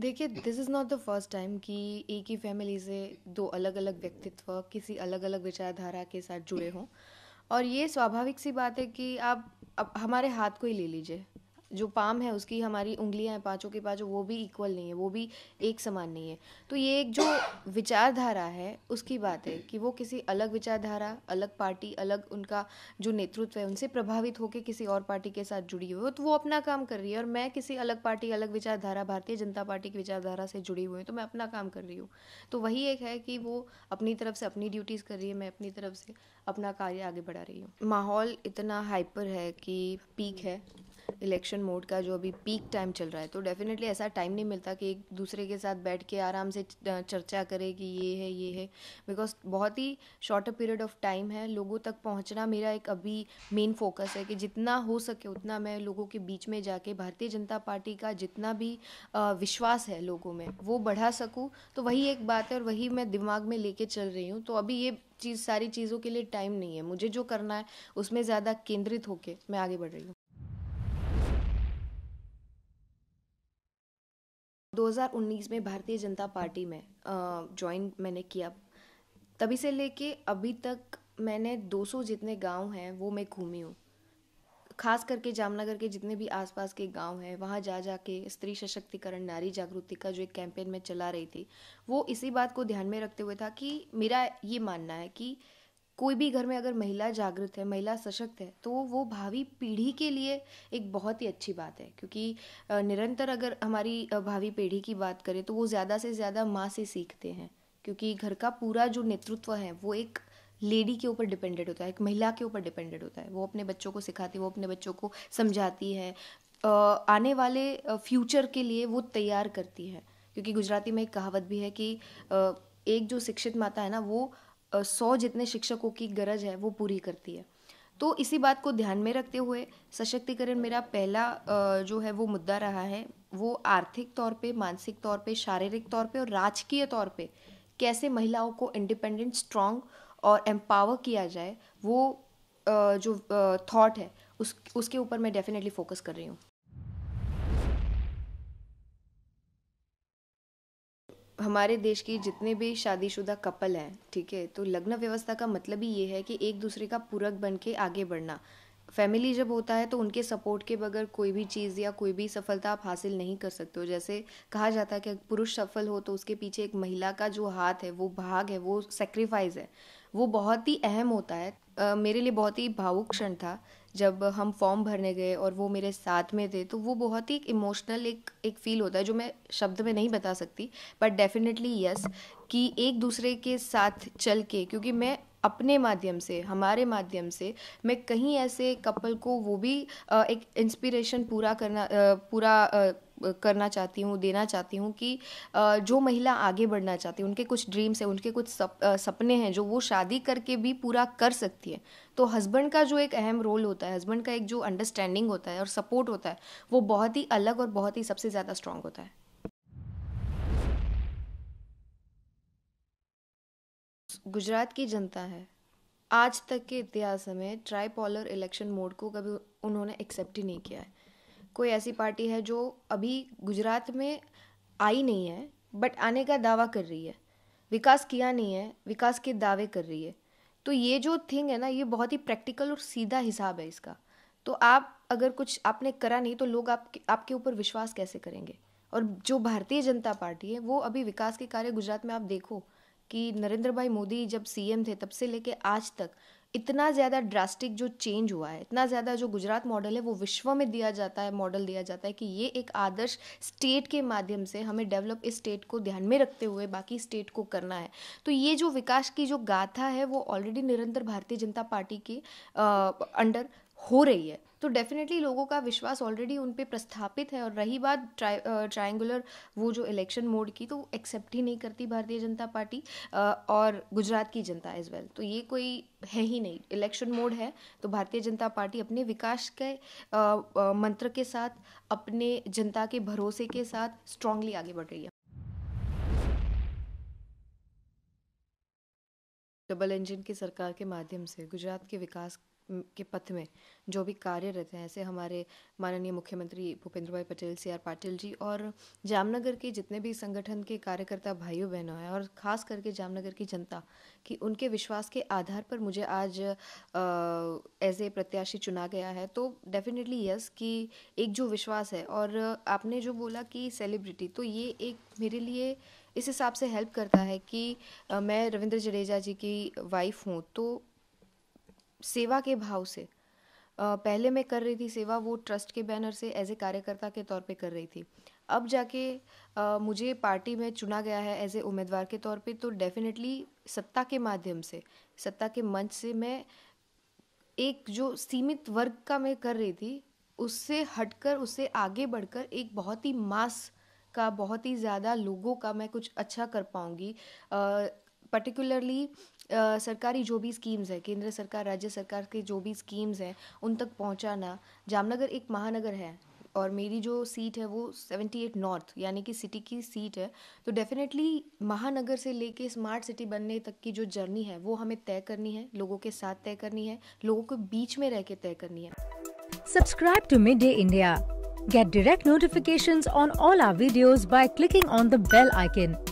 देखिए this is not the first time कि एक ही फैमिली से दो अलग अलग व्यक्तित्व किसी अलग अलग विचारधारा के साथ जुड़े हों और ये स्वाभाविक सी बात है कि आप अब हमारे हाथ को ही ले लीजिए जो पाम है उसकी हमारी उंगलियां हैं पाँचों के पाँचों वो भी इक्वल नहीं है वो भी एक समान नहीं है तो ये एक जो विचारधारा है उसकी बात है कि वो किसी अलग विचारधारा अलग पार्टी अलग उनका जो नेतृत्व है उनसे प्रभावित होकर किसी और पार्टी के साथ जुड़ी हुई हो तो वो अपना काम कर रही है और मैं किसी अलग पार्टी अलग विचारधारा भारतीय जनता पार्टी की विचारधारा से जुड़ी हुई हूँ तो मैं अपना काम कर रही हूँ तो वही एक है कि वो अपनी तरफ से अपनी ड्यूटीज़ कर रही है मैं अपनी तरफ से अपना कार्य आगे बढ़ा रही हूँ माहौल इतना हाइपर है कि पीक है इलेक्शन मोड का जो अभी पीक टाइम चल रहा है तो डेफिनेटली ऐसा टाइम नहीं मिलता कि एक दूसरे के साथ बैठ के आराम से चर्चा करे कि ये है ये है बिकॉज बहुत ही शॉर्ट पीरियड ऑफ टाइम है लोगों तक पहुँचना मेरा एक अभी मेन फोकस है कि जितना हो सके उतना मैं लोगों के बीच में जाके भारतीय जनता पार्टी का जितना भी विश्वास है लोगों में वो बढ़ा सकूँ तो वही एक बात है और वही मैं दिमाग में लेके चल रही हूँ तो अभी ये चीज़ सारी चीज़ों के लिए टाइम नहीं है मुझे जो करना है उसमें ज़्यादा केंद्रित होके मैं आगे बढ़ रही हूँ 2019 में भारतीय जनता पार्टी में ज्वाइन मैंने किया तभी से लेके अभी तक मैंने 200 जितने गांव हैं वो मैं घूमी हूँ खास करके जामनगर के जितने भी आसपास के गांव हैं वहाँ जा जा के स्त्री सशक्तिकरण नारी जागृति का जो एक कैंपेन मैं चला रही थी वो इसी बात को ध्यान में रखते हुए था कि मेरा ये मानना है कि कोई भी घर में अगर महिला जागृत है महिला सशक्त है तो वो भावी पीढ़ी के लिए एक बहुत ही अच्छी बात है क्योंकि निरंतर अगर हमारी भावी पीढ़ी की बात करें तो वो ज़्यादा से ज़्यादा माँ से सीखते हैं क्योंकि घर का पूरा जो नेतृत्व है वो एक लेडी के ऊपर डिपेंडेड होता है एक महिला के ऊपर डिपेंडेड होता है वो अपने बच्चों को सिखाती है वो अपने बच्चों को समझाती है आने वाले फ्यूचर के लिए वो तैयार करती है क्योंकि गुजराती में एक कहावत भी है कि एक जो शिक्षित माता है ना वो सौ जितने शिक्षकों की गरज है वो पूरी करती है तो इसी बात को ध्यान में रखते हुए सशक्तिकरण मेरा पहला जो है वो मुद्दा रहा है वो आर्थिक तौर पे मानसिक तौर पे शारीरिक तौर पे और राजकीय तौर पे कैसे महिलाओं को इंडिपेंडेंट स्ट्रॉन्ग और एम्पावर किया जाए वो जो थॉट है उस उसके ऊपर मैं डेफिनेटली फोकस कर रही हूँ हमारे देश की जितने भी शादीशुदा कपल हैं ठीक है तो लग्न व्यवस्था का मतलब ही ये है कि एक दूसरे का पूरक बन के आगे बढ़ना फैमिली जब होता है तो उनके सपोर्ट के बगैर कोई भी चीज़ या कोई भी सफलता आप हासिल नहीं कर सकते हो जैसे कहा जाता है कि पुरुष सफल हो तो उसके पीछे एक महिला का जो हाथ है वो भाग है वो सेक्रीफाइस है वो बहुत ही अहम होता है uh, मेरे लिए बहुत ही भावुक क्षण था जब हम फॉर्म भरने गए और वो मेरे साथ में थे तो वो बहुत ही इमोशनल एक एक फील होता है जो मैं शब्द में नहीं बता सकती बट डेफिनेटली यस कि एक दूसरे के साथ चल के क्योंकि मैं अपने माध्यम से हमारे माध्यम से मैं कहीं ऐसे कपल को वो भी एक इंस्पिरेशन पूरा करना पूरा करना चाहती हूँ देना चाहती हूँ कि जो महिला आगे बढ़ना चाहती है उनके कुछ ड्रीम्स हैं उनके कुछ सप, सपने हैं जो वो शादी करके भी पूरा कर सकती है तो हस्बैंड का जो एक अहम रोल होता है हस्बैंड का एक जो अंडरस्टैंडिंग होता है और सपोर्ट होता है वो बहुत ही अलग और बहुत ही सबसे ज़्यादा स्ट्रांग होता है गुजरात की जनता है आज तक के इतिहास में ट्राई पॉलर इलेक्शन मोड को कभी उन्होंने एक्सेप्ट ही नहीं किया है कोई ऐसी पार्टी है जो अभी गुजरात में आई नहीं है बट आने का दावा कर रही है विकास किया नहीं है विकास के दावे कर रही है तो ये जो थिंग है ना ये बहुत ही प्रैक्टिकल और सीधा हिसाब है इसका तो आप अगर कुछ आपने करा नहीं तो लोग आपके आपके ऊपर विश्वास कैसे करेंगे और जो भारतीय जनता पार्टी है वो अभी विकास के कार्य गुजरात में आप देखो कि नरेंद्र भाई मोदी जब सीएम थे तब से लेके आज तक इतना ज़्यादा ड्रास्टिक जो चेंज हुआ है इतना ज़्यादा जो गुजरात मॉडल है वो विश्व में दिया जाता है मॉडल दिया जाता है कि ये एक आदर्श स्टेट के माध्यम से हमें डेवलप इस स्टेट को ध्यान में रखते हुए बाकी स्टेट को करना है तो ये जो विकास की जो गाथा है वो ऑलरेडी निरंतर भारतीय जनता पार्टी के अंडर हो रही है तो डेफिनेटली लोगों का विश्वास ऑलरेडी उन पर प्रस्थापित है और रही बात ट्राइ ट्रायंगुलर वो जो इलेक्शन मोड की तो वो एक्सेप्ट ही नहीं करती भारतीय जनता पार्टी और गुजरात की जनता एज वेल तो ये कोई है ही नहीं इलेक्शन मोड है तो भारतीय जनता पार्टी अपने विकास के मंत्र के साथ अपने जनता के भरोसे के साथ स्ट्रांगली आगे बढ़ रही है डबल इंजन की सरकार के माध्यम से गुजरात के विकास के पथ में जो भी कार्य रहते हैं ऐसे हमारे माननीय मुख्यमंत्री भूपेंद्र भाई पटेल सी आर पाटिल जी और जामनगर के जितने भी संगठन के कार्यकर्ता भाइयों बहनों हैं और ख़ास करके जामनगर की जनता कि उनके विश्वास के आधार पर मुझे आज एज ए प्रत्याशी चुना गया है तो डेफिनेटली यस कि एक जो विश्वास है और आपने जो बोला कि सेलिब्रिटी तो ये एक मेरे लिए इस हिसाब से हेल्प करता है कि मैं रविंद्र जडेजा जी की वाइफ हूँ तो सेवा के भाव से पहले मैं कर रही थी सेवा वो ट्रस्ट के बैनर से एज ए कार्यकर्ता के तौर पे कर रही थी अब जाके आ, मुझे पार्टी में चुना गया है एज ए उम्मीदवार के तौर पे तो डेफिनेटली सत्ता के माध्यम से सत्ता के मंच से मैं एक जो सीमित वर्ग का मैं कर रही थी उससे हटकर उससे आगे बढ़कर एक बहुत ही मास का बहुत ही ज़्यादा लोगों का मैं कुछ अच्छा कर पाऊँगी पर्टिकुलरली uh, सरकारी जो भी स्कीम्स है केंद्र सरकार राज्य सरकार के जो भी स्कीम्स हैं उन तक पहुंचाना जामनगर एक महानगर है और मेरी जो सीट है वो 78 नॉर्थ यानी कि सिटी की सीट है तो डेफिनेटली महानगर से लेके स्मार्ट सिटी बनने तक की जो जर्नी है वो हमें तय करनी है लोगों के साथ तय करनी है लोगों के बीच में रह के तय करनी है subscribe to Mid Day India get direct notification on all our videos by clicking on the bell icon